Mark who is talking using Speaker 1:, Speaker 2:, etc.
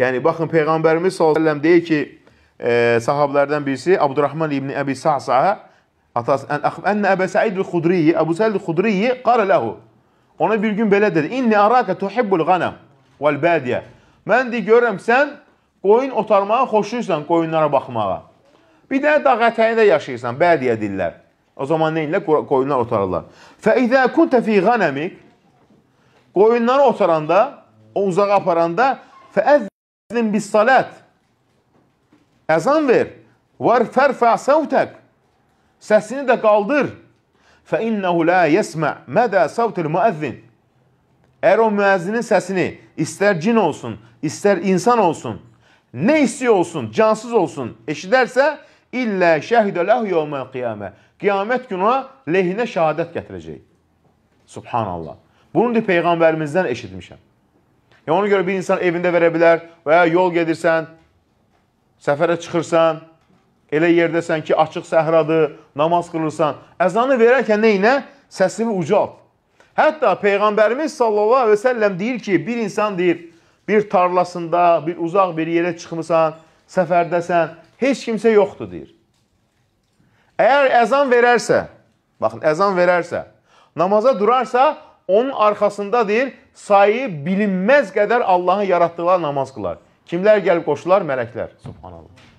Speaker 1: Yəni, baxın, Peyğəmbərimiz s.ə.v deyir ki, e, sahabələrdən birisi Abdurrahman ibn Əbi Sa'sa'a atası, Ənə Əbə Səidül Xudriyi, Əbu Səidül Xudriyi qara ləhu. Ona bir gün belə dedi, İnni araka tuhibbul qanam vəl-bədiyə. Mən deyir, görürəm, sən qoyun otarmağa xoşluysan qoyunlara baxmağa. Bir dənə dağ ətəyində yaşayırsan, bədiyə dillər. O zaman nə ilə qoyunlar otarırlar. Fə izə kuntə fi qanəmik, qoyunları otaranda, o uzağa aparanda, fə əz Əzin bis salət. Əzan ver. Var fərfə səvtək. Səsini də qaldır. Fə innəhu la yəsmə mədə səvtil müəzzin. Əgər o müəzzinin səsini istər cin olsun, istər insan olsun, nə istiyor olsun, cansız olsun, eşidərsə, illə şəhidə ləhu yevmə qiyamə. Qiyamət günü ona lehinə şəhadət gətirəcək. Subhanallah. Bunu da Peyğəmbərimizdən eşitmişəm. Yəni ona görə bir insan evində verə bilər və ya yol gedirsən, səfərə çıxırsan, elə yerdəsən ki, açıq səhradır, namaz qılırsan. Əzanı verərkən nəyinə? Səsini ucalt. Hətta Peyğəmbərimiz sallallahu aleyhi və səlləm deyir ki, bir insan deyir, bir tarlasında, bir uzaq bir yerə çıxmısan, səfərdəsən, heç kimsə yoxdur deyir. Əgər əzan verərsə, baxın, əzan verərsə, namaza durarsa, Onun arxasında deyir, sayı bilinməz qədər Allahın yaratdıqları namaz qılar. Kimlər gəlib qoşular? Mələklər. Subhanallah.